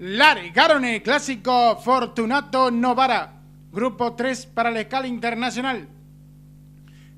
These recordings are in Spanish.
Largaron el clásico Fortunato Novara, grupo 3 para la escala internacional.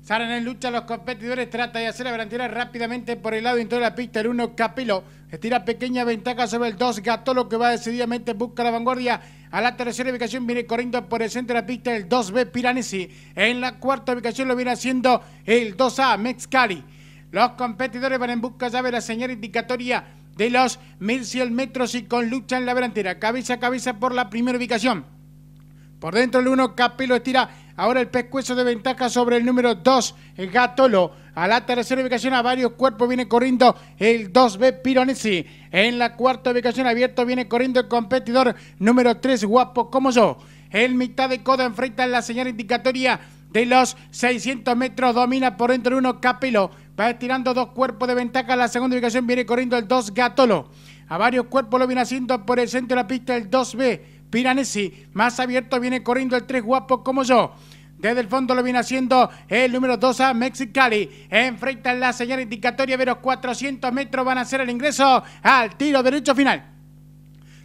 Salen en lucha los competidores, trata de hacer la delantera rápidamente por el lado interior de la pista. El 1, Capilo, estira pequeña ventaja sobre el 2, Gatolo que va decididamente, busca la vanguardia. A la tercera ubicación viene corriendo por el centro de la pista el 2B Piranesi. En la cuarta ubicación lo viene haciendo el 2A Mexcali. Los competidores van en busca ya de la señal indicatoria de los 1100 metros y con lucha en la delantera, cabeza a cabeza por la primera ubicación. Por dentro el 1, Capelo estira ahora el pescuezo de ventaja sobre el número 2, Gatolo. A la tercera ubicación a varios cuerpos viene corriendo el 2B Pironesi. En la cuarta ubicación abierto viene corriendo el competidor número 3, Guapo como yo. En mitad de coda enfrenta la señal indicatoria de los 600 metros. Domina por dentro el 1, Capelo Va estirando dos cuerpos de ventaja. La segunda ubicación viene corriendo el 2 Gatolo. A varios cuerpos lo viene haciendo por el centro de la pista el 2B. Piranesi. Más abierto viene corriendo el 3 Guapo como yo. Desde el fondo lo viene haciendo el número 2 a Mexicali. Enfrentan la señal indicatoria de los 400 metros. Van a hacer el ingreso al tiro derecho final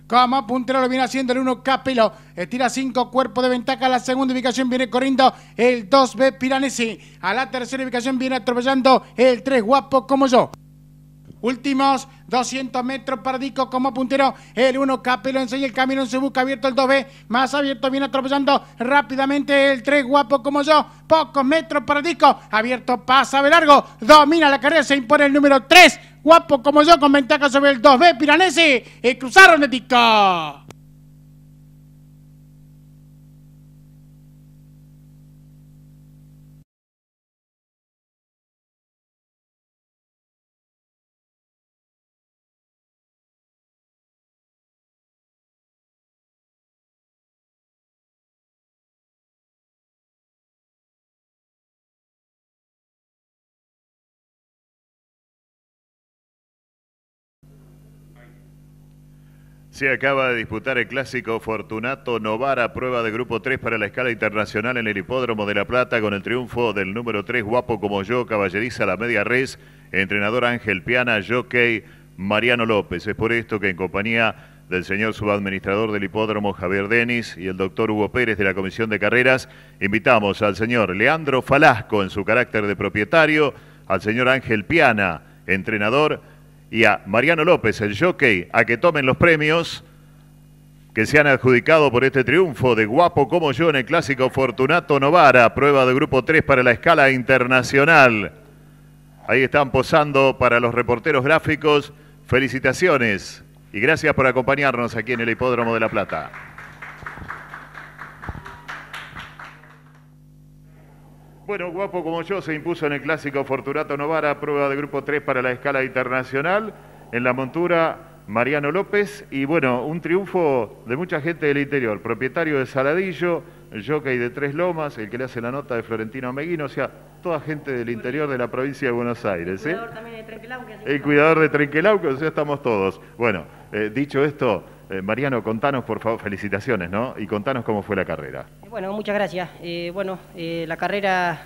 como puntero lo viene haciendo el 1 Capelo, Estira 5 cuerpos de ventaja a la segunda ubicación viene corriendo el 2B Piranesi, a la tercera ubicación viene atropellando el 3 Guapo como yo. Últimos 200 metros para Dico como puntero. El 1 Capelo enseña el camino en su busca abierto el 2B. Más abierto viene atropellando rápidamente el 3 guapo como yo. Pocos metros para Dico. Abierto pasa de largo. Domina la carrera. Se impone el número 3. Guapo como yo con ventaja sobre el 2B. Piranesi. Y cruzaron el Dico. Se acaba de disputar el clásico Fortunato Novara, prueba de grupo 3 para la escala internacional en el Hipódromo de La Plata, con el triunfo del número 3, guapo como yo, caballeriza la media res, entrenador Ángel Piana, jockey Mariano López. Es por esto que en compañía del señor subadministrador del hipódromo Javier Denis y el doctor Hugo Pérez de la Comisión de Carreras, invitamos al señor Leandro Falasco en su carácter de propietario, al señor Ángel Piana, entrenador, y a Mariano López, el jockey, a que tomen los premios que se han adjudicado por este triunfo de Guapo como yo en el clásico Fortunato Novara, prueba de grupo 3 para la escala internacional. Ahí están posando para los reporteros gráficos. Felicitaciones y gracias por acompañarnos aquí en el Hipódromo de La Plata. Bueno, guapo como yo, se impuso en el clásico Fortunato Novara, prueba de grupo 3 para la escala internacional. En la montura, Mariano López. Y bueno, un triunfo de mucha gente del interior. Propietario de Saladillo, jockey de Tres Lomas, el que le hace la nota de Florentino Meguino, o sea, toda gente del interior de la provincia de Buenos Aires. ¿eh? El cuidador también de Trenquelauque. El cuidador de Trenquelauque, o sea, estamos todos. Bueno, eh, dicho esto, eh, Mariano, contanos, por favor, felicitaciones, ¿no? Y contanos cómo fue la carrera. Eh, bueno, muchas gracias. Eh, bueno, la carrera,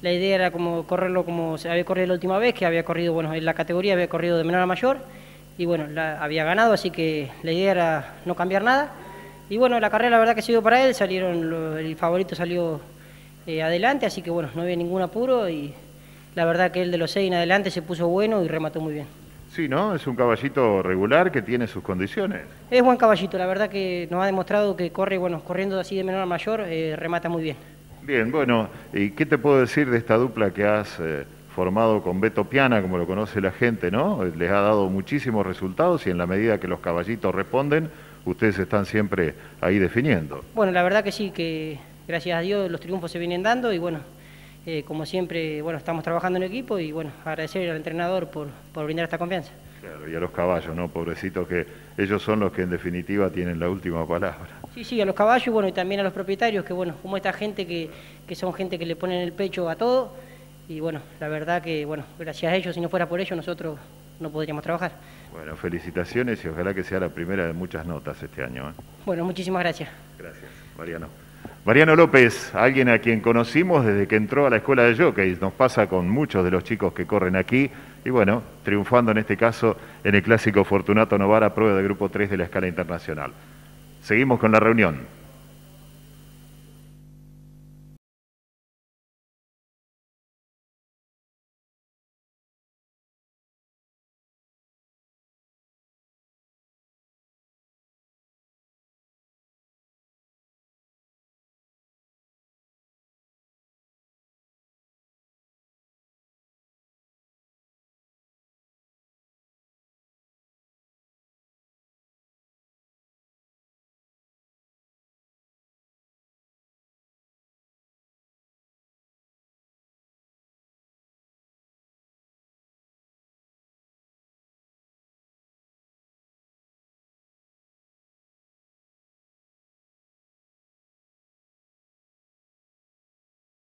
la idea era como correrlo como se había corrido la última vez, que había corrido, bueno, en la categoría había corrido de menor a mayor, y bueno, la, había ganado, así que la idea era no cambiar nada. Y bueno, la carrera la verdad que sido para él, salieron, el favorito salió adelante, así que bueno, no había ningún apuro y la verdad que él de los seis en adelante se puso bueno y remató muy bien. Sí, ¿no? Es un caballito regular que tiene sus condiciones. Es buen caballito, la verdad que nos ha demostrado que corre, bueno, corriendo así de menor a mayor, eh, remata muy bien. Bien, bueno, ¿y qué te puedo decir de esta dupla que has eh, formado con Beto Piana, como lo conoce la gente, ¿no? Eh, les ha dado muchísimos resultados y en la medida que los caballitos responden, ustedes están siempre ahí definiendo. Bueno, la verdad que sí, que gracias a Dios los triunfos se vienen dando y bueno, eh, como siempre, bueno, estamos trabajando en equipo y bueno, agradecer al entrenador por, por, brindar esta confianza. Claro, y a los caballos, ¿no? Pobrecitos que ellos son los que en definitiva tienen la última palabra. Sí, sí, a los caballos, bueno, y también a los propietarios, que bueno, como esta gente que, que son gente que le ponen el pecho a todo, y bueno, la verdad que, bueno, gracias a ellos, si no fuera por ellos, nosotros no podríamos trabajar. Bueno, felicitaciones y ojalá que sea la primera de muchas notas este año. ¿eh? Bueno, muchísimas gracias. Gracias, Mariano. Mariano López, alguien a quien conocimos desde que entró a la escuela de jockeys, nos pasa con muchos de los chicos que corren aquí y bueno, triunfando en este caso en el clásico Fortunato Novara, prueba de grupo 3 de la escala internacional. Seguimos con la reunión.